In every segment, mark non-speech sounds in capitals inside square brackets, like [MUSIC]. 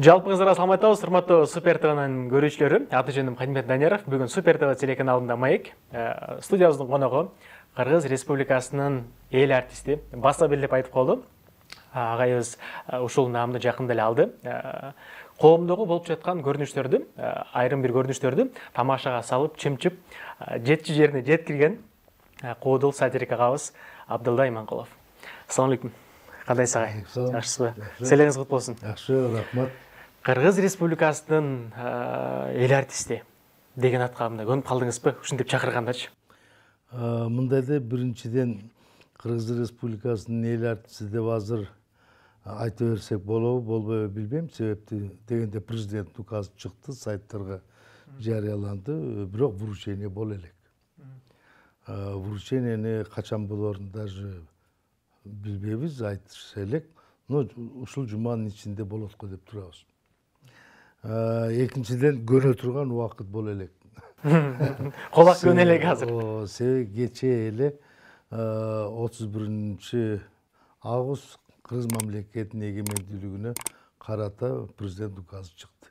жалпыңыздарга салам айтабыз урматтуу супер твнын көрүүчүлөрү аты жөнүм кадимбек данияров бүгүн супер тв телеканалында маек э, студиябыздын коногу кыргыз республикасынын эл артисти баса деп айтып колду э, агайыбыз э, ушул наамды жакында эле алды коомдогу болуп жаткан көрүнүштөрдү айрым бир көрүнүштөрдү тамашага салып чымчып жетчү жерине жеткирген куудул сатирик агабыз абдылда иманкулов ассалам алейкум кандайсыз агай жакшысызбы селеңиз болсун жакшы рахмат қырғыз республикасының эл артисти деген атқа мындай көнүп қалдыңыз ба ушинтип чакыргандачы э, мындайды біріншіден қырғыз республикасының эл артисти деп азыр э, айта берсек болобу болбойбу билбейм себепті дегенде президенттин указы шықты сайттарга жарыяланды э, бирок вручение боло элек вручениени качан болорун даже билбейбиз айтыш элек но ушул жуманын ичинде болот го деп турабыз экинчиден көнө турган убакыт боло элек колак көнө элек азыр себеби кечээ эле [LAUGHS] э, отуз биринчи август кыргыз мамлекетинин эгемендүүлүгүнө карата президент указы чыкты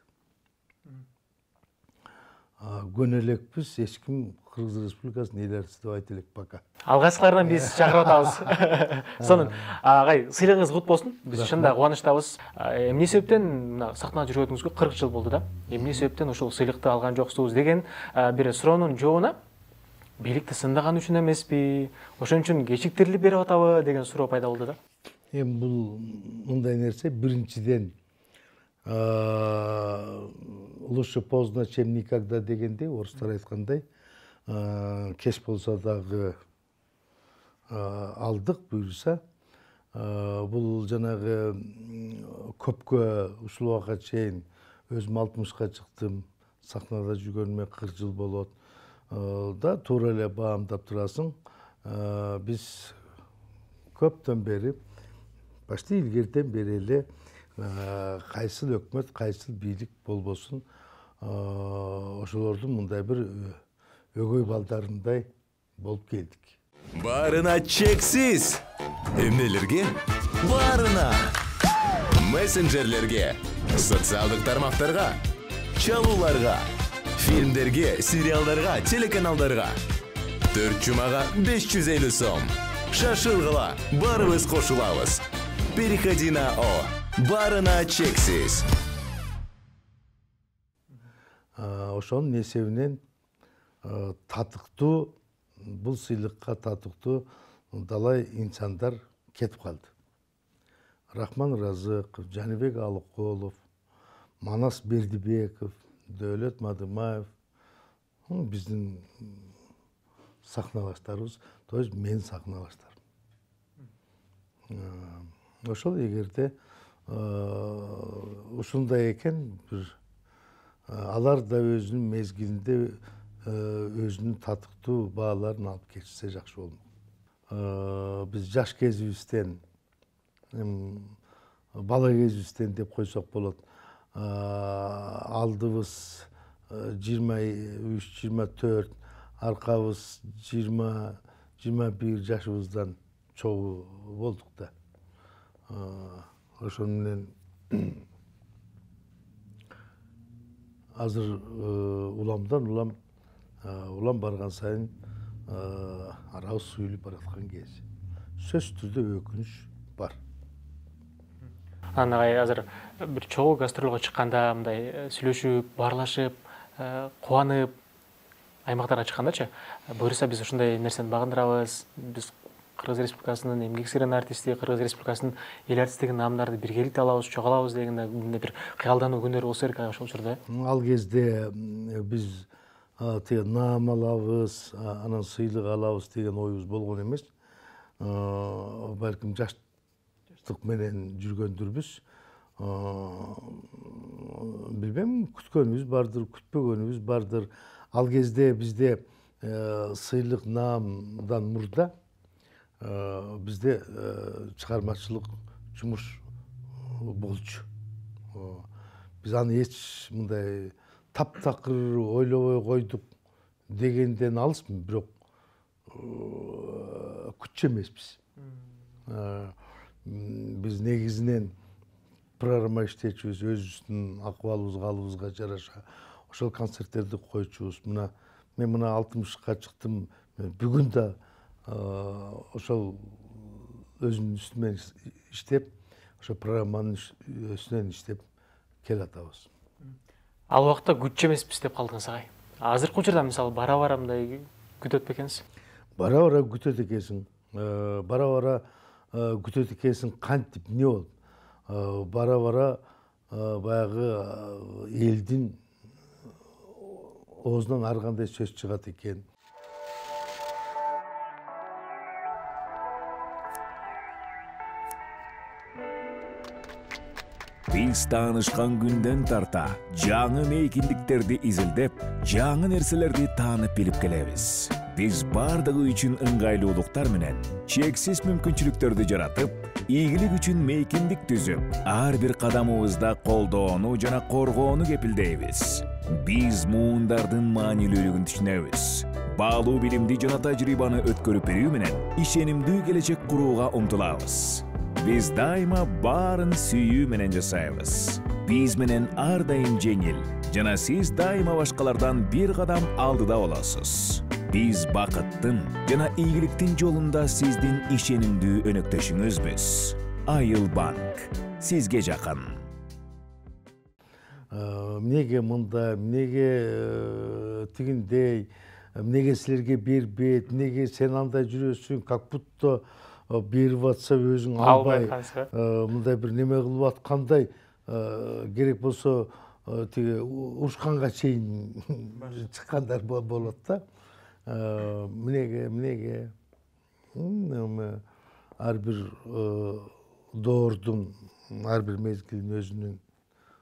көнелекпіз ешкім қырғыз республикасы ел деп айта элек пока алғашқылардан біз э. шақырып атабыз [LAUGHS] сонан ағай сыйлығыңыз құт болсын біз шынында қуаныштабыз эмне себептен мына сахнада жүргеніңізге қырық жыл болды да эмне себептен ушул сыйлықты алған жоқсыз деген бир суроонун жообуна бийликти сындаган үчүн эмеспи ошон үчүн кечиктирилип берип атабы деген суроо пайда болду да эми бул мындай нерсе биринчиден Э, лучше поздно чем никогда дегендей орустар айткандай э, кеч болсо дагы э, алдык буюрса бул жанагы көпкө ушул убакка чейин өзүм алтымышка чыктым сахнада жүргөнүмө кырк жыл болот да туура эле баамдап турасың биз көптөн бери почти илгертен бери эле Э, кайсыл өкмөт кайсыл бийлик болбосун э, ошолордун мындай бир э, өгөй балдарындай болуп келдик баарына чексиз эмнелерге баарына мессенджерлерге социалдык тармактарга чалууларга фильмдерге сериалдарга телеканалдарга төрт жумага беш жүз элүү сом шашыргыла баарыбыз кошулабыз переходи на о барына чексиз э, ошонун эсебинен э, татыктуу бул сыйлыкка татыктуу далай инсандар кетип калды рахман разыков жаныбек алыкулов манас бердибеков дөөлөт мадымаев биздин сахналаштарыбыз то есть менин сахналаштарым э, ошол эгерде ушундай екен, бір алар да өзүнүн мезгілінде өзүнүн татыктуу бааларын алып кетишсе жакшы болмок Біз жаш кезибизден бала кезибизден деп қойсақ болады, алдыбыз 23-24, жыйырма төрт аркабыз жыйырма жыйырма бир жашыбыздан чогуу болдук да ошону менен азыр уламдан улам улам барган сайын арабыз суюлуп бараткан кез сөзсүз түрде өкүнүч бар агай азыр бир чогуу гастролго чыкканда мындай сүйлөшүп баарлашып кубанып аймактарга чыккандачы буюрса биз ушундай нерсени багындырабыз биз қырғыз республикасынын эмгек сіңірген артисти кыргыз республикасынын эл деген наамдарды биргеликте алабыз чогулабыз деген да мындай бир кыялдануу күндөрү болсо керек ошол учурда ал кезде биз тиги наам алабыз анан сыйлык алабыз деген оюбуз болгон эмес балким жаштык менен жүргөндүрбүз билбейм күткөнүбүз бардыр күтпөгөнүбүз бардыр ал кезде бизде сыйлык наамдан мурда Э, бізде э, шығармашылық жұмыс э, болчу біз аны еш мындай таптакыр ойлобой койдук дегенден алысмын бирок күтчү эмеспиз биз негизинен программа иштечүбүз өзүбүздүн акыбалыбызга алыбызга жараша ошол концерттерди койчубуз мына мен мына алтымышка чыктым бүгүн да Э, ошол өзүнүн үстүмөн иштеп ошо программанын үстүнөн иштеп келатабыз ал убакта күтчү эмеспиз деп калдыңыз агай азыркы учурда мисалы бара бара мындай күтөт бекенсиз бара бара күтөт экенсиң э, бара бара э, күтөт экенсиң кантип эмне болот бара бара баягы элдин оозунан ар кандай сөз чыгат экен биз таанышкан күндөн тарта жаңы мейкиндиктерди изилдеп жаңы нерселерди таанып билип келебиз биз баардыгы үчүн ыңгайлуулуктар менен чексиз мүмкүнчүлүктөрдү жаратып ийгилик үчүн мейкиндик түзүп ар бир кадамыбызда колдоону жана коргоону кепилдейбиз биз муундардын маанилүүлүгүн түшүнөбүз баалуу билимди жана тажрыйбаны өткөрүп берүү менен ишенимдүү келечек курууга умтулабыз Біз дайыма баарын сүйүү менен жасайбыз биз менен ар дайым жеңил жана сиз дайыма башкалардан бир кадам алдыда болосуз биз бакыттын жана ийгиликтин жолунда сиздин ишенимдүү өнөктөшүңүзбүз айыл банк сизге жакын эмнеге мында эмнеге тигиндей эмнеге силерге бербейт эмнеге сен андай жүрөсүң как будто Э, беріп жатса өзің албай э, мындай бір неме қылып жатқандай э, керек болса тиге урушканга чейин шыққандар болады да мнеге мінеге ар бир доордун ар бир мезгилдин өзүнүн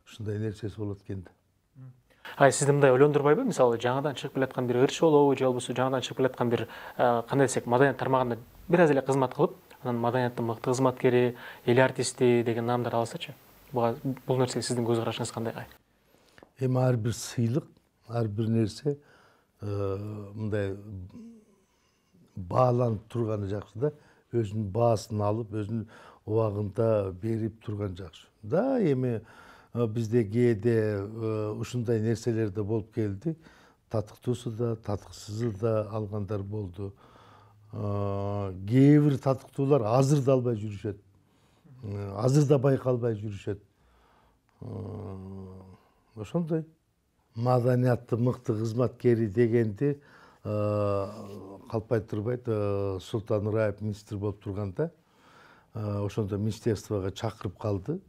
ушундай нерсеси болот экен да ай сизди мындай ойлондурбайбы мисалы жаңадан чыгып келаткан бир ырчы болобу же болбосо жаңадан чыгып келаткан бир кандай десек маданият тармагында біраз эле кызмат кылып анан маданияттын мыкты кызматкери эл артисти деген наамдар алса буга бул нерсеге сиздин көз карашыңыз кандай эми ар бир сыйлык ар бир нерсе э, мындай бааланып турганы жакшы да өзүнүн баасын алып өзүнүн убагында берип турган жакшы да эми э, бизде кээде э, ушундай нерселер да болуп келди татыктуусу да татыксызы да алгандар болду Э, кээ бир татыктуулар азыр да албай жүрүшөт э, азыр да байкалбай жүрүшөт э, ошондой маданиятты мыкты кызматкери дегенди калп турбайт султан ыраев министр болуп турганда ошондо министерствого чакырып калды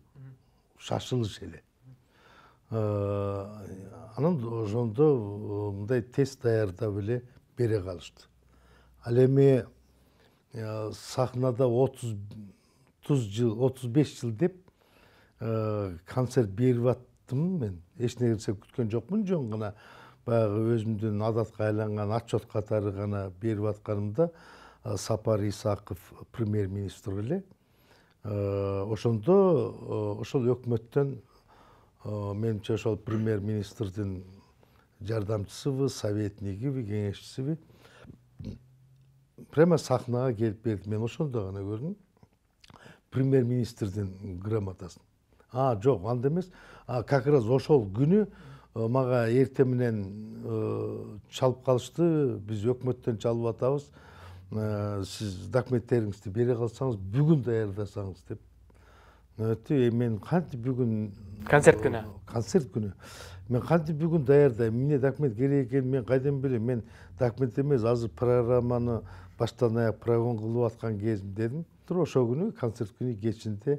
шашылыш эле анан ошондо мындай тест даярдап эле бере калышты ал эми э, сахнада отуз отуз жыл отуз беш жыл деп э, концерт берип аттым мен эч нерсе күткөн жокмун жөн гана баягы өзүмдүн адатка айланган отчет катары гана берип атканымда э, сапар исаков премьер министр эле ошондо ошол өкмөттөн менимче ошол премьер министрдин жардамчысыбы советнигиби кеңешчисиби прямо сахнаға келіп берді мен ошондо ғана көрдім премьер министрдин грамотасын а жоқ анда эмес а как раз ошол күнү мага эртең шалып чалып калышты биз өкмөттөн чалып атабыз сиз документтериңизди бере калсаңыз бүгүн даярдасаңыз деп өтті мен қанты бүгін концерт күні концерт күні мен кантип бүгін даярдаймын мне документ керек екенін мен қайдан білемін мен документ емес азыр программаны баштан аяк прогон кылып аткан кезим дедим күні, ошол күнү концерт күнү кечинде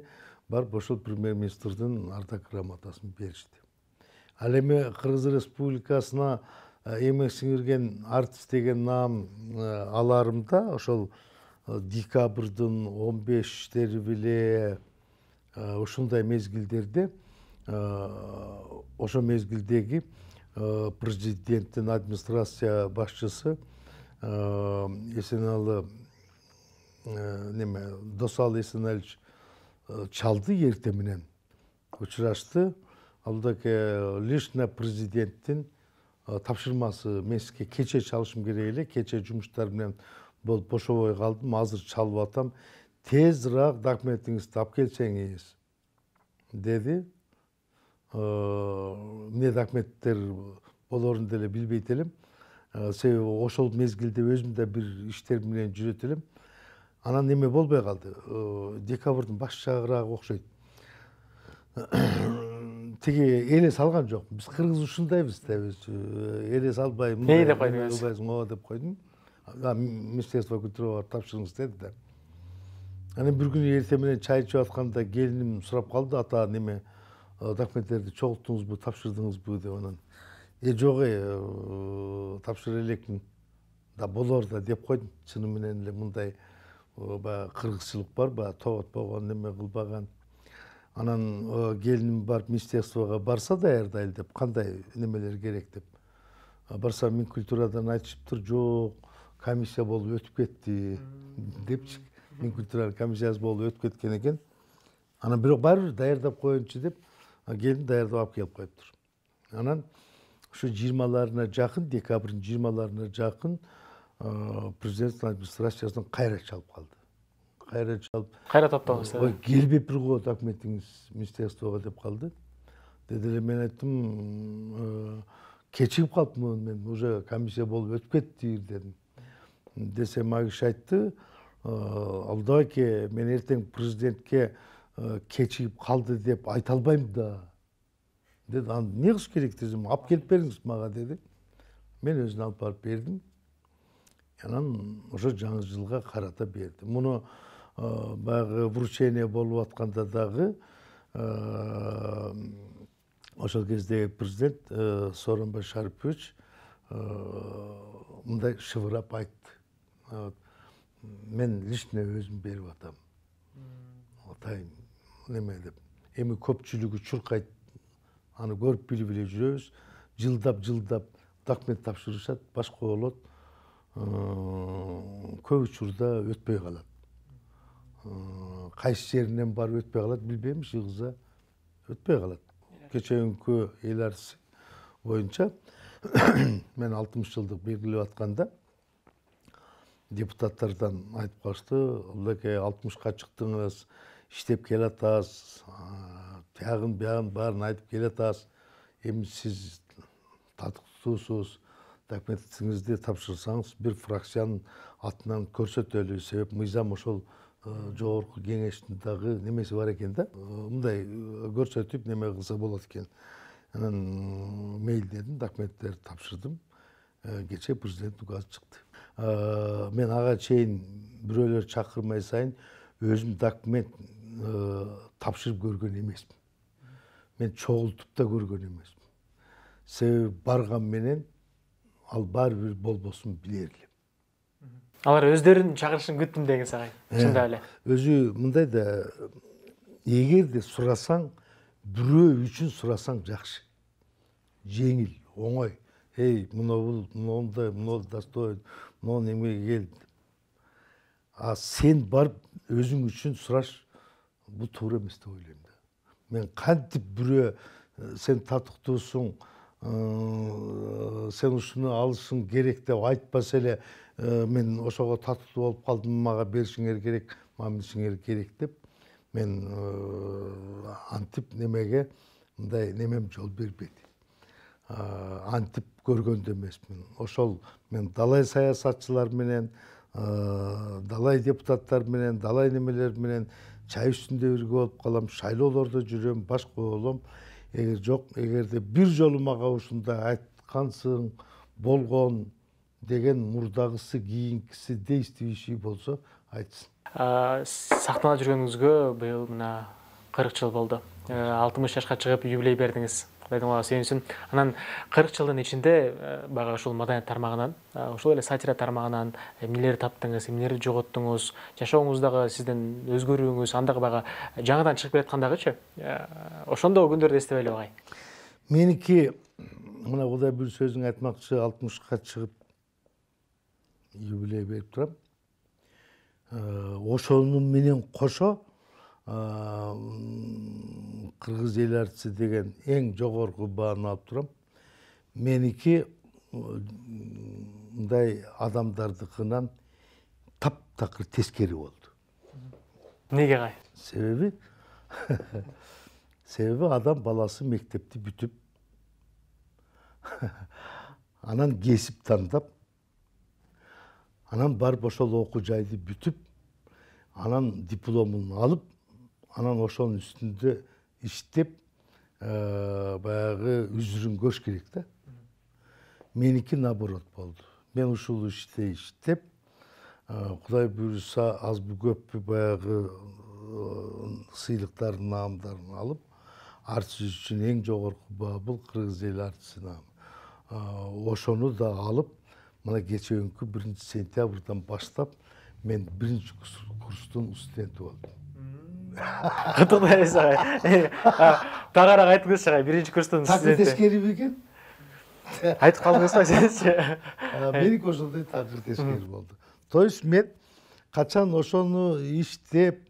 барып ошол премьер министрдин ардак грамотасын беришти ал эми кыргыз республикасына э, эмек сиңирген артист деген наам э, аларымда ошол э, декабрдын он бештери беле ушундай мезгилдерде ошол мезгилдеги президенттин администрация башчысы эсеналы неме досал эсеналич чалды эрте менен учурашты ал лично президенттин тапшырмасы мен сизге кече чалышым керек эле кече жумуштар менен болуп бошобой калдым азыр чалып атам тезирээк документиңизди алып келсеңиз деди эмне документтер болорун деле билбейт элем себеби ошол мезгилде өзүм да бир иштер менен жүрөт элем анан эме болбой калды декабрдын баш чагыраагы окшойт тиги элес алган жокмун биз кыргыз ушундайбыз да өзү элес албай мындай деп койдуңуз ооба деп койдум министерство культуры барып тапшырыңыз деди да анан бир күнү эртең менен чай ичип атканда келиним сурап калды ата неме документтерди чогулттуңузбу тапшырдыңызбы деп анан е жоғы э, тапшыра да болор да деп койдум чыны менен эле мындай э, баягы кыргызчылык бар баягы болған неме кылбаган анан э, келиним барып министерствого барса даярдайлы деп қандай немелер керек деп барсам минкультурадан айтышыптыр жок комиссия болуп өтүп кетти депчи минкультуранын комиссиясы болуп өтүп кеткен экен анан бирок баары бир даярдап коеюнчу деп келин даярдап алып келип коюптур анан ошо жыйырмаларына жакын декабрдын жыйырмаларына жакын президенттин администрациясынан кайра чалып калды кайра чалып кайра тапталгыс ой келбеп бир го документиңиз министерствого деп калды деди эле мен айттым кечигип калыпмын мен уже комиссия болуп өтүп кетти дедим десем ал киши айтты алдабеке мен эртең президентке кечигип калды деп айта албайм да деді анда не керек десем алып келіп беріңіз маға деді мен өзім алып барып бердім анан уже жаңы жылга карата берди муну баягы вручение болуп атканда дагы ошол кездеги президент сооронбай шарипович мындай шыбырап айтты мен лично өзім берип атам атайын неме деп эми көпчүлүгү чуркайт аны көріп біліп эле жүрөбүз жылдап жылдап документ тапшырышат башка болот э, көп учурда өтпөй калат э, кайсы жеринен барып өтпөй калат билбейм шыгыза өтпөй калат кечээ күнкү эл арысы боюнча [COUGHS] мен алтымыш жылдык белгилеп атканда депутаттардан айтып калышты абдыкей алтымышка чыктыңыз иштеп келатасыз жағын бәрін барын айтып келет аз. енді сіз татық тұтусыз документіңізді тапсырсаңыз бір фракцияның атынан көрсөтөлү себеп мыйзам ошол э, жогорку кеңештин дагы немеси бар экен да э, мындай э, көрсөтүп неме кылса болот экен анан мейлдедим документтерди тапшырдым кечээ президент указы чыкты мен ага чейин бирөөлөр чакырмай сайын өзүм документ тапшырып көргөн эмесмин мен чогултуп да көргөн эмесмин себеби барган менен ал баары бир болбосун билер элем алар өздөрүн чакырышын күттүм деген сага чындап эле өзү мындай да эгерде сурасаң бирөө үчүн сурасаң жакшы жеңил оңой эй мына бул мындай мынау достоин мынау эмеге кел а сен барып өзүң үчүн сураш бул туура эмес деп ойлойм мен қантип біреу сен татықтысың сен ұшыны алышың керек деп айтпаса эле мен ошого татықты болып қалдым мага беришиңер керек мага керек деп мен антип немеге мындай немем жол бербеди антип көргөндө эмесмин ошол мен далай саясатчылар менен далай депутаттар менен далай немелер менен чай үстінде бірге болып қалам шайлоолордо жүрөм башка болом эгер жок эгерде бир жолу мага ушундай айткансың болгон деген мурдагысы кийинкиси действующий болсо айтсын сахнада жүргөнүңүзгө быйыл мына кырк жыл болду Э, алтымыш жашка чыгып юбилей бердиңиз кудайдын ула сүйүнсүн анан кырк жылдын ичинде э, баягы ушул маданият тармагынан ошол э, эле сатира тармагынан эмнелерди таптыңыз эмнелерди жоготтуңуз жашооңуздагы сиздин өзгөрүүңүз андагы баягы жаңыдан чыгып келаткандагычы ошондогу күндөрдү эстеп эле агай меники мына кудай буюрса сөзүң айтмакчы алтымышка чыгып юбилей берип турам ошону менен кошо қырғыз ел әртісі деген ең жоғарғы бағаны алып тұрам. менікі мындай адамдардыкынан тап тескери болды неге қай себеби [LAUGHS] себеби адам баласы мектепти бүтүп [LAUGHS] анан кесип тандап анан барып ошол окуу жайды бүтүп анан дипломун алып анан ошонун үстүндө иштеп баягы үзүрүн көрүш керек да меники наоборот болду мен ушул иште иштеп кудай буюрса азбы көппү баягы сыйлыктардын наамдарын алып артист үчүн эң жогорку баа бул кыргыз эл артисти наамы ошону да алып мына кечеүнкү биринчи сентябрдан баштап мен биринчи курстун студенти болдум тоқтаңыз аға тағар аға айтыңызшы бірінші birinci курстың студенті тақыр тескері ме екен айтып қалдыңыз ғой сізше менікі ошондой тақыр тескери болду то есть мен качан ошону иштеп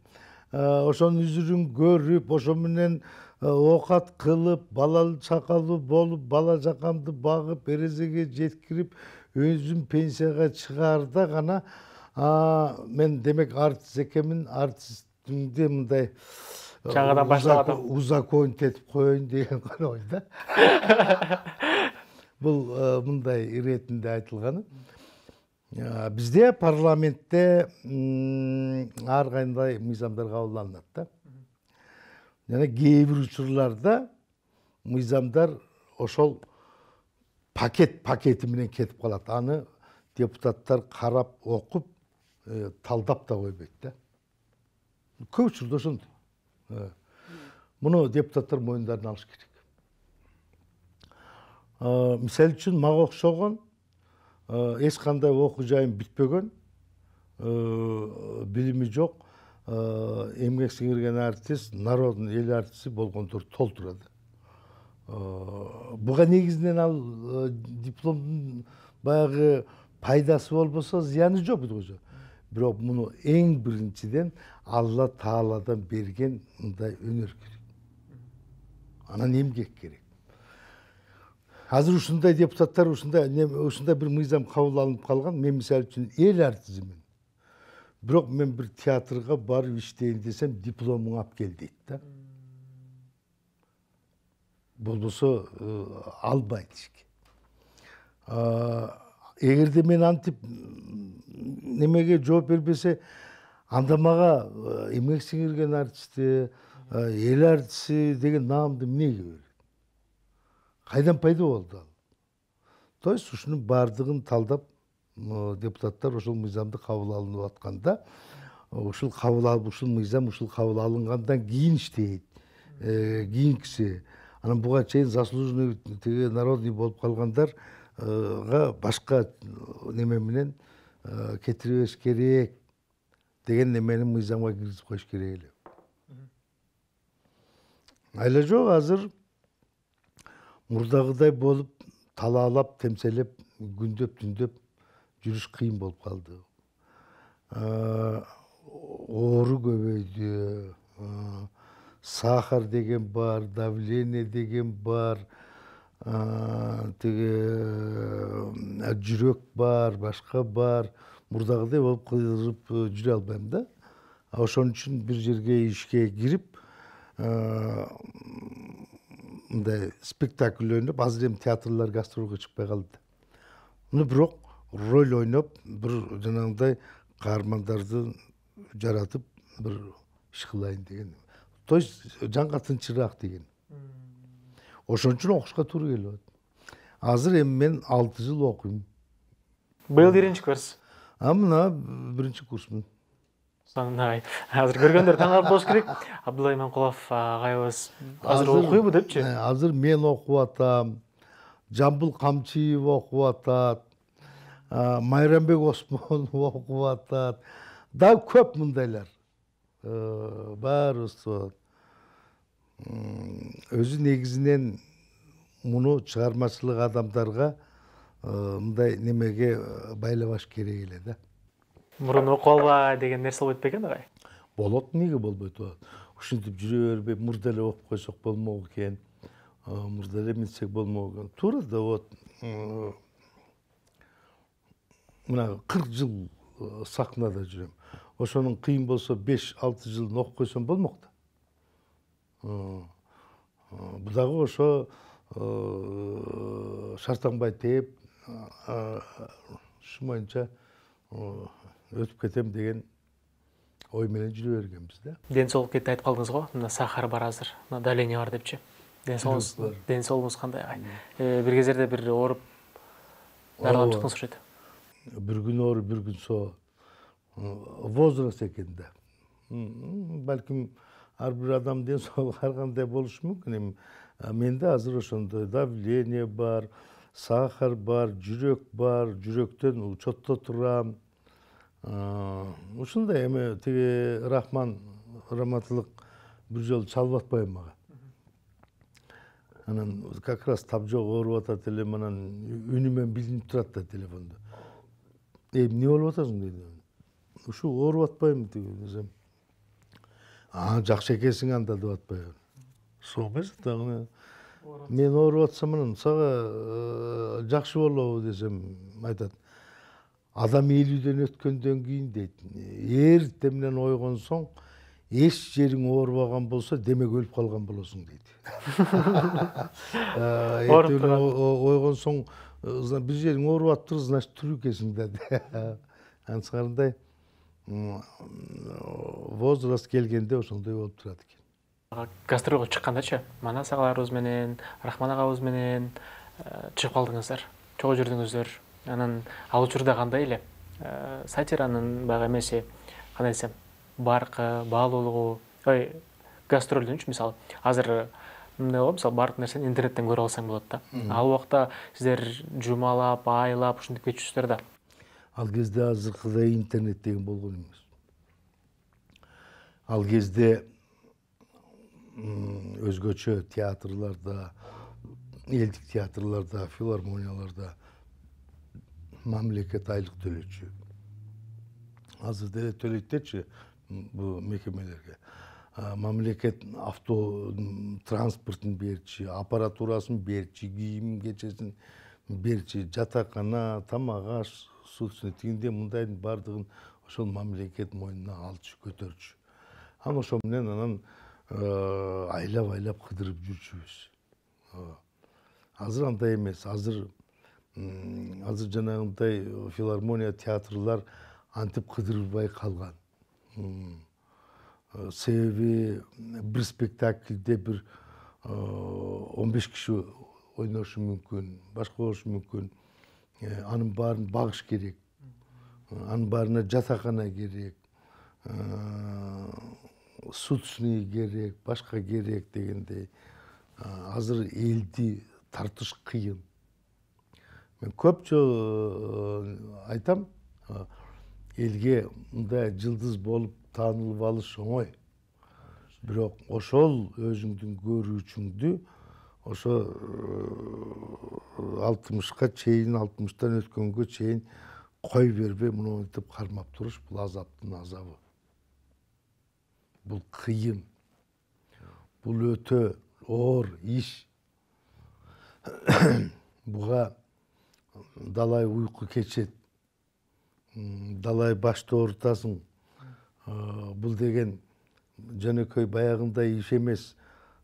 э, ошонун үзүрүн көрүп ошо менен э, оокат кылып балалы чакалуу болуп бала чакамды багып эрезеге жеткирип өзүм пенсияга чыгаарда гана мен демек артист экенмин артист де мындай э, жаңадан басталатын узаконить етіп қояйын деген ғана ой да [LAUGHS] бұл э, мындай ретінде айтылғаны э, бізде парламентте әрқандай мыйзамдар қабылданады да және кейбір учурларда мыйзамдар ошол пакет пакети менен кетип калат аны депутаттар карап окуп талдап да койбойт да көп жұрда ошондой ә. Бұны депутаттар мойындарын алыш керек мисалы ә, мысалы үшін маған ұқсаған кандай ә, ешқандай жайын бітпеген билими білімі жоқ сиңирген еңбек сіңірген народный ел артисти болған тұр толтырады тұрады. бұған негізінен ал дипломдун дипломдың баяғы пайдасы болбаса зияны жоқ жоқ бирок муну эң биринчиден алла тааладан берген мындай өнөр керек анан эмгек керек азыр ушундай депутаттар ушундай ушундай бир мыйзам кабыл алынып калган мен мисалы үчүн эл артизимин бирок мен бир театрга барып иштейин десем дипломуң алып кел дейт да болбосо албайт ишке эгерде мен антип немеге жооп бербесе анда мага э, эмгек сиңирген артисти э, эл артисти деген наамды эмнеге берет кайдан пайда болду ал то есть ушунун баардыгын талдап э, депутаттар ошол мыйзамды кабыл алынып атканда ушул кабыл алып ушул мыйзам ушул кабыл алынгандан кийин иштейт кийинкиси анан буга чейин заслуженный тиги народный болуп калгандарга башка неме менен кетирибеш керек деген немени мыйзамга киргизип коюш керек эле айла жок азыр мурдагыдай болып, талаалап темселеп күндөп түндөп жүрүш кыйын болуп калды оору көбөйдү сахар деген бар давление деген бар тиги э, жүрөк бар башка бар мурдагыдай болуп кыйылып э, жүрө албайм да ошон үчүн бир жерге ишке кирип э, мындай спектакль ойноп азыр эми театрлар гастролго чыкпай калды ну бирок роль ойноп бир жанагындай каармандарды жаратып бир иш кылайын деген то есть жанга тынчыраак деген ошон үчүн окушка туура келип азыр эми мен алты жыл окуйм быйыл биринчи курс а мына биринчи курсмун сондай азыр көргөндөр таң калып болуш керек абдулла иманкулов агайыбыз азыр окуйбу депчи азыр мен окуп атам жамбыл камчиев окуп атат майрамбек осмонов окуп атат дагы көп мындайлар баарыбыз өзү негизинен муну чыгармачылык адамдарга э, мындай немеге э, байлабаш керек эле да мурун окуп алба деген нерсе болбойт бекен агай болот эмнеге болбойт ушинтип жүрө бербей мурда эле окуп койсок болмок экен э, мурда эле эметсек болмок экен туура да вот мына кырк жыл сахнада жүрөм ошонун кыйын болсо беш алты жылын окуп койсом болмок да Э, э, дагы ошо э, шартанбай тээп ушу боюнча өтүп кетем деген ой менен жүрө бергенбиз да ден соолук кетти айтып калдыңыз го мына сахар бар азыр мына давление бар депчи ден соолугуңуз ден соолугуңуз кандай бир кездерде бир ооруп дарыланып чыктыңыз окшойт бир күн ооруп бир күн соо возраст экен да балким ар бир [LAUGHS] ден соолугу ар кандай болушу мүмкүн эми менде азыр ошондой давление бар сахар бар жүрөк бар жүрөктөн учетто турам ушундай эми тиги рахман раматылык бир жолу чалып атпайбы мага анан как раз табжок ооруп атат элем анан үнү менен билинип турат да телефондо эмне болуп атасың деди ушу ооруп атпаймынбы тиги десем а жақсы екенсің анда деп жатпай сол емес мен ауырып атсамын саға э, жақсы болобу десем айтады. адам элүүдөн дейді. кийин дейт эртең ойгонсоң эч жериң оорубаган болса, демек қалған калган дейді. дейт [LAUGHS] э, соң, ойгонсоң э, біз жериң ооруп атыптыр значит тұр екенсің да [LAUGHS] ансығарындай возраст келгенде ошондой болуп турат экен гастролго чыккандачы манас агаларыбыз менен рахман агабыз менен э, чыгып калдыңыздар чогуу жүрдүңүздөр анан ал учурда кандай эле э, сатиранын баягы эмеси кандай десем баркы баалуулугу ой гастролдончу мисалы азыр мындай го мисалы баардык нерсени интернеттен көрүп алсаң болот да ал убакта сиздер жумалап айлап ушинтип кетчүсүздөр да ал кезде азыркыдай интернет деген болгон эмес ал кезде өзгөчө театрларда элдик театрларда филармонияларда мамлекет айлык төлөчү азыр деле төлөйт дечи бул мекемелерге мамлекет авто транспортун берчи аппаратурасын берчи кийим кечесин берчи жатакана тамак аш құқықсыз тигенде мындайдың бардығын ошол мамлекет мойнуна алчу көтөрчү анан ошо менен анан э, айлап айлап кыдырып жүрчүбүз э, азыр андай эмес азыр азыр жанагындай филармония театрлар антип кыдырбай калган э, себеби бир спектакльде бир он беш киши ойношу мүмкүн башка болушу мүмкүн анын барын бағыш керек анын барына жатакана керек суточный керек башка керек дегендей азыр элди тартыш кыйын мен көп жолу айтам элге мындай жылдыз болып таанылып алыш оңой бирок ошол өзүңдүн көрүүчүңдү ошо э, алтымышка чейин алтымыштан өткөнгө чейин кой бербей мына мынтип кармап туруш бул азаптын азабы бул кыйын бул өтө оор иш [COUGHS] буга далай уйку кечет далай башты оорутасың э, бул деген жөнөкөй баягындай иш эмес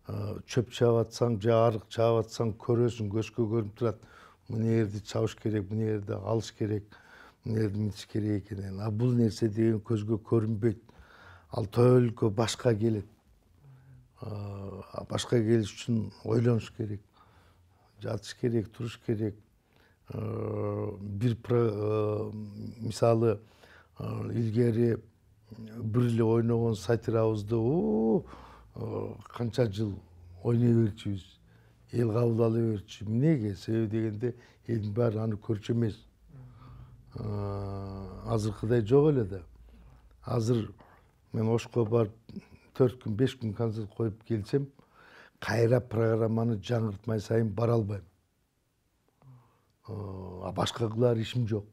Э, чөп чаап атсаң же арык чаап атсаң көрөсүң көзгө көрүнүп турат мына жерди чабыш керек мына жерди алыш керек мына жерди мынтиш керек экен экендеген а бул нерсе деген көзгө көрүнбөйт ал только башка келет э, башка келиш үчүн ойлонуш керек жатыш керек туруш керек э, бир мисалы илгери бир эле ойногон сатирабызды қанша жыл ойнай берчүбүз эл кабыл ала берчү эмнеге себеби дегенде элдин баары аны көрчү эмес азыркыдай жок эле да азыр мен ошко барып төрт күн беш күн концерт коюп келсем кайра программаны жаңыртмай сайын бара албайм а башка кылар ишим жок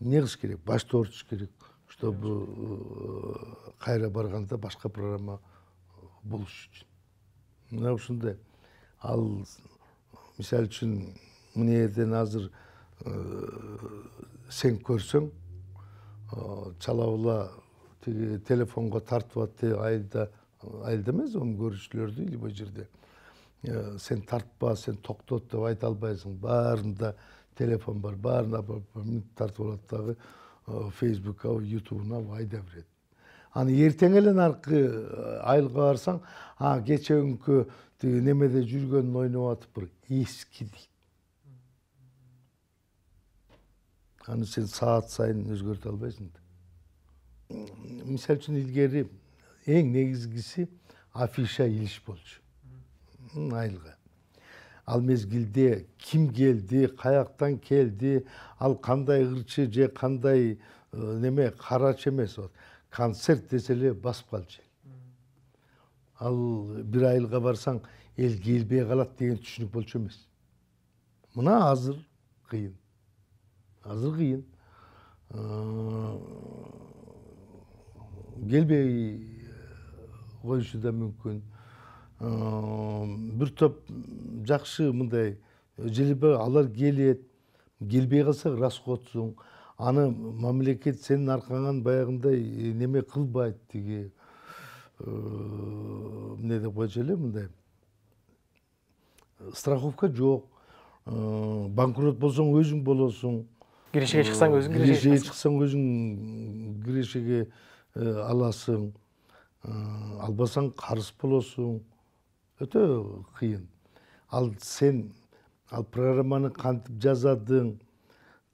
эмне кылыш керек башты оорутуш керек чтобы кайра барганда башка программа болуш үчүн мына ушундай ал мисалы үчүн мына жерден азыр сен көрсөң чала була тиги телефонго тартып атат айылда айылда эмес оны көрүүчүлөрдү любой жерде сен тартпа сен токтот деп айта албайсың баарында телефон бар баарына тартып алат дагы фейсбукка ютубуна айдап берет аны ертең эле наркы айылга барсаң а күнкү тиги немеде жүргөнүн ойноп атып бир эски дейт аны сен саат сайын өзгөртө албайсың да мисалы үчүн илгери эң негизгиси афиша илиш болчу айылга ал мезгилде ким келди каяктан келди ал кандай ырчы же кандай неме карачы эмес концерт десе эле басып калчу ал бир айылга барсаң эл келбей калат деген түшүнүк болчу эмес мына азыр кыйын азыр кыйын келбей коюшу да мүмкүн бир топ жакшы мындай желебе алар келет келбей калсак расходсуң аны мамлекет сенің арқаңнан баягындай неме кылбайт тиги эмне деп койчу эле мындай страховка жок банкрот болсоң өзүң болосуң кирешеге чыксаң өзүң кирешеге чыксаң өзүң кирешеге аласың албасаң карыз болосуң өтө кыйын ал сен ал программаны кантип жазадың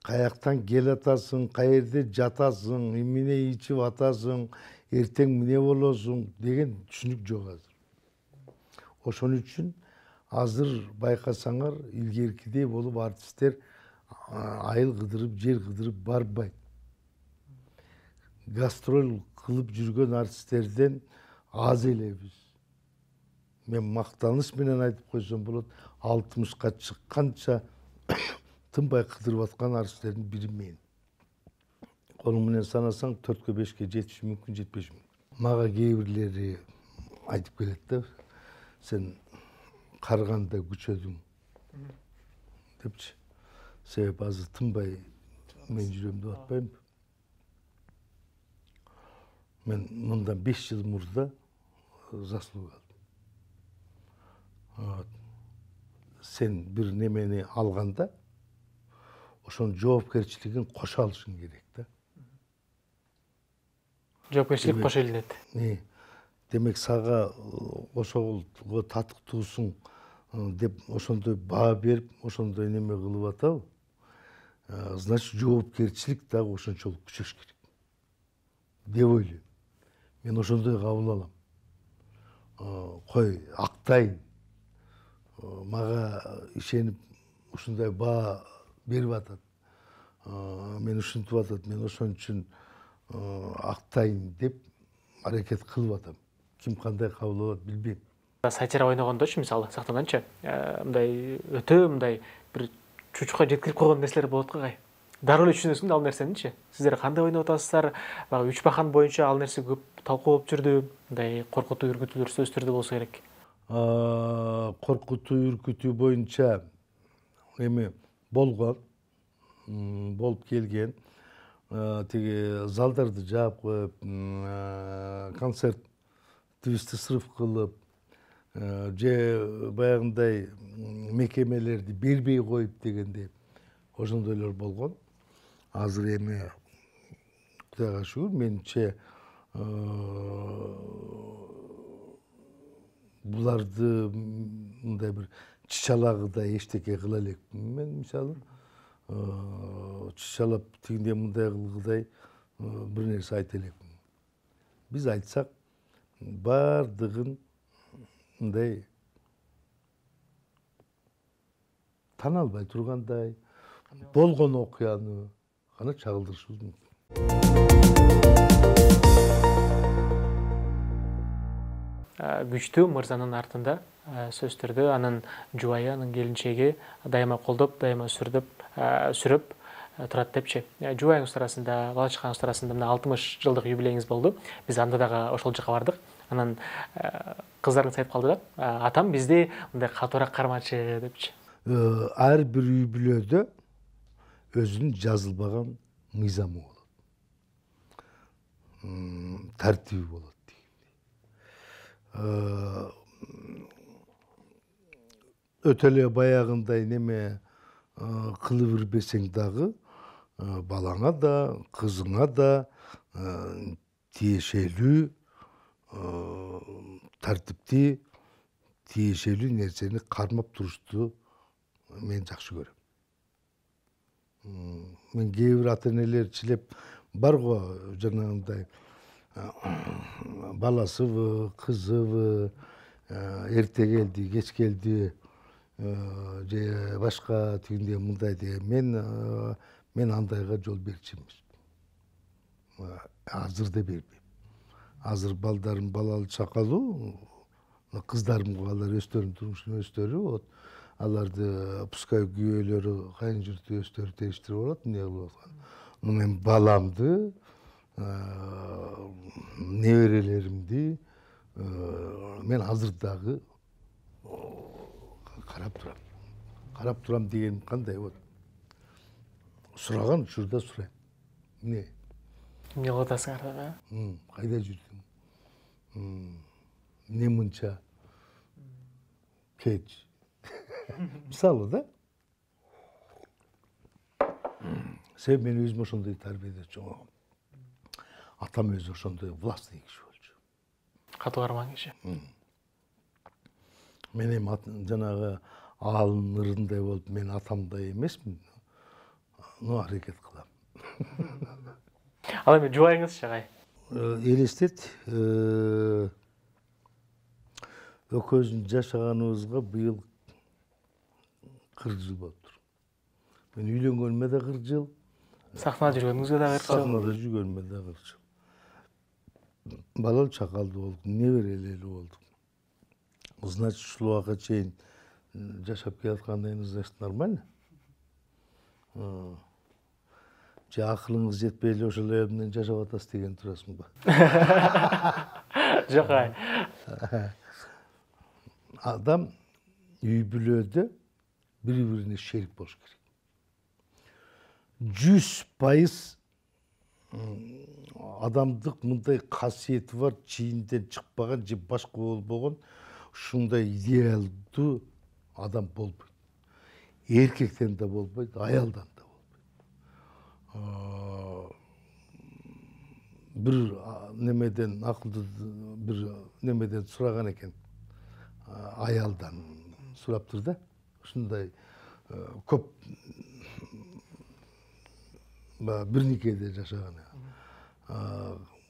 қаяқтан келатасың атасың қайерде жатасың немене ичип атасың ертең міне боласың деген түшүнүк жоқ азыр ошон үчүн азыр байкасаңар илгеркидей болуп артисттер айыл кыдырып жер кыдырып барбайт гастроль кылып жүргөн артисттерден аз элебиз мен мактаныч менен айтып койсом болот алтымышка чыкканча тынбай қыдырып жатқан әртістердің мен. қолыңменен санасаң төртке бешке жетіші мүмкін жетпеуші мүмкін маған кейбірлері айтып келеді да сен қарғанда күшедің депчі себебі азыр тынбай мен жүремін деп атпаймынбы мен мындан беш жыл мұрда э, заслуга алдым сен бір немені алғанда ошонун жоопкерчилигин кошо алышың керек да жоопкерчилик кошо илинет демек сага ошого татыктуусуң деп ошондой баа берип ошондой неме кылып атабы значит жоопкерчилик дагы ошончолук күчөш керек деп ойлойм мен ошондой кабыл алам кой актайын мага ишенип ушундай баа беріп жатады мені ушинтип атат мен ошон үчүн актайын деп аракет кылып атам ким кандай кабыл алат билбейм сатира ойногондочу мисалы сахнаданчы э, мындай өтө мындай бир чучукка жеткирип койгон нерселер болот го агай дароо эле түшүнөсүң да ал нерсеничи сиздер кандай ойноп атасыздар баягы үч бахан боюнча ал нерсе көп талкуу болуп жүрдү мындай коркутуу үркүтүүлөр түрдө болсо керек коркутуу үркүтүү боюнча эми болған болып келген тиги залдарды жаап қойып концерт твисті сырып қылып же баяғындай мекемелерді бербей қойып дегендей ошондойлор болгон азыр эми кудайга шүгүр менимче буларды мындай бир чычалагы да эчтеке кыла элекмин мен мисалы э, чычалап тигиндей мындай кылгыдай э, бир нерсе айта элекмин биз айтсак баардыгын мындай тана албай тургандай болгон окуяны гана чагылдырышыбыз мүмкүн күчтүү э, мырзанын артында э, сөз түрдө анын жубайы анын келинчеги дайыма колдоп дайыма сүрдүп э, сүрөп турат депчи жубайыңыз туурасында бала чакаңыз туурасында мына алтымыш жылдык юбилейиңиз болду биз анда дагы ошол жака бардык анан кыздарыңыз айтып калды да атам бизди мындай катуураак кармачы депчи ар бир үй бүлөдө өзүнүн жазылбаган мыйзамы болот тартиби болот Э, өтөле баяғындай неме кылып э, бербесең дағы э, балаңа да қызыңа да тиешелүү тәртіпті тиешелүү нерсени кармап турушту мен жакшы көрөм мен кээ бир ата энелер чилеп бар го жанагындай баласыбы кызыбы эрте келди кеч келди же башка тигиндей мындай деген мен мен андайга жол берчү эмесмин азыр да бербейм азыр балдарым балалы чакалуу кыздарымга алар өздөрүнүн турмушун өздөрү вот аларды пускай күйөөлөрү кайын жұрты өздөрү териштирип алат эмне кылып атканын мен баламды неберелерімді мен азыр дагы қарап тұрам қарап тұрам деген қандай вот сұраған жерде сұраймын міне не қылатасыңдар да қайда жүрдің не мұнша кеч мысалы да себебі мен өзім ошондой тәрбиеде чоңогом атам өзі ошондой властный киши болчу катуу кармаган киши мен эми жанагы аалымдын ырындай болуп мен атамдай эмесмин но аракет кылам [LAUGHS] ал эми жубайыңызчы агай э, элестет э, экөөбүздүн жашаганыбызга быйыл кырк жыл болуптур мен үйлөнгөнүмө да кырк жыл сахнада жүргөнүңүзгө да кырк жыл сахнада жүргөнүмө да кырк жыл балал чакалды болдук неберелери болдук значит ушул убакка чейин жашап келаткандайыңыз значит нормально же акылыңыз жетпей эле ошол эмнен жашап атасыз деген турасыңбы жок адам үй бүлөдө бири бирине шерик болуш керек жүз пайыз адамдык мындай қасиеті бар чийинден чыкпаган же башка болбогон ушундай идеалдуу адам болбойт эркектен да болбойт аялдан да болбойт э, бир немеден акылды бир немеден сураган экен э, аялдан сураптыр да ушундай э, көп бір некеде жашаған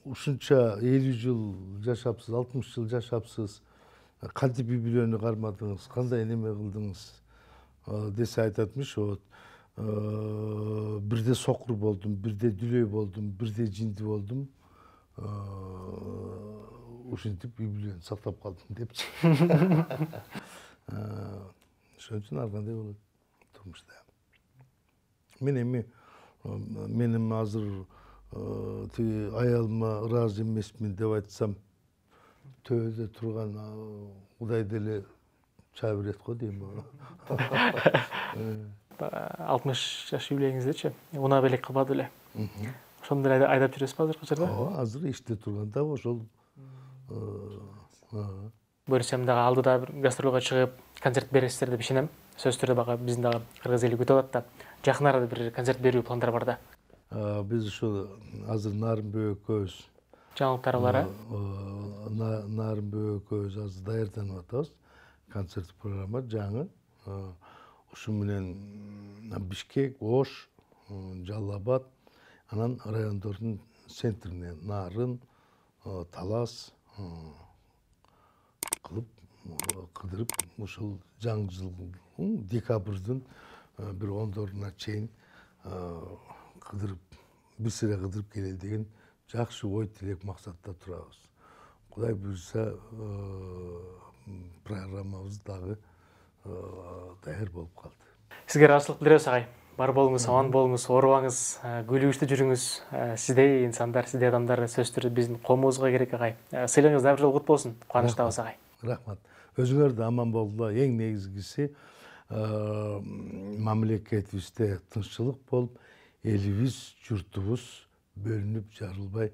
ушунча иә. элүү жыл жашапсыз алтымыш жыл жашапсыз кантип үй бүлөнү кармадыңыз кандай неме кылдыңыз десе айтат вот бирде сокур болдум бирде дүлөй болдум бирде жинди болдум ушинтип үй бүлөнү сактап калдым депчи ошон [LAUGHS] үчүн ар кандай болот турмушта мен эми менің азыр тиги аялыма ыраазы эмесмин деп айтсам төбөдө турган кудай деле чаа берет го дейм алтымыш жаш юбилейиңиздечи унаа белек кылбады беле ошону деле айдап жүрөсүзбү азыркы учурда ооба азыр иште турганда ошол бөлісем дағы алдыда бір гастрольға шығып концерт бересіздер деп ішенемін сөзсіз түрде баға біздің дағы қырғыз елі күтіп алады да жақын арада бір концерт беру пландар бар да біз ушул азыр нарынбек экөөбүз жаңалықтар э нарынбек экөөбүз азыр даярданып атабыз концерттік программа жаңы ушу менен бишкек ош жалал абад анан райондордун центрине нарын талас қылып қыдырып ошол жаңы жылдын декабрдын э, бир ондоруна чейин кыдырып э, бир сыйра кыдырып келели деген жакшы ой тилек максатта турабыз кудай буюрса э, программабыз дагы даяр болуп калды сизге ыраазычылык билдиребиз агай бар болуңуз аман болуңуз оорубаңыз күлүбүштүү жүрүңүз сиздей инсандар сиздей адамдар сөзсүз түрдө биздин коомубузга керек агай сыйлыгыңыз дагы бир жолу кут болсун кубанычтабыз агай рахмат өзүңөр да аман болдула эң негизгиси мамлекетибизде тынччылык болуп элибиз журтубуз бөлүнүп жарылбай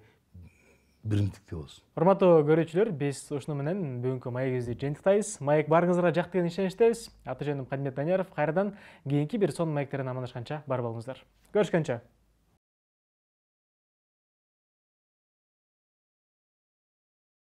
биримдикте болсун урматтуу көрүүчүлөр биз ушуну менен бүгүнкү маегибизди жыйынтыктайбыз маек баарыңыздарга жакты деген ишеничтебиз аты жөнүм кадимет данияров кайрадан кийинки бир сонун маектерден амандашканча бар болуңуздар көрүшкөнчө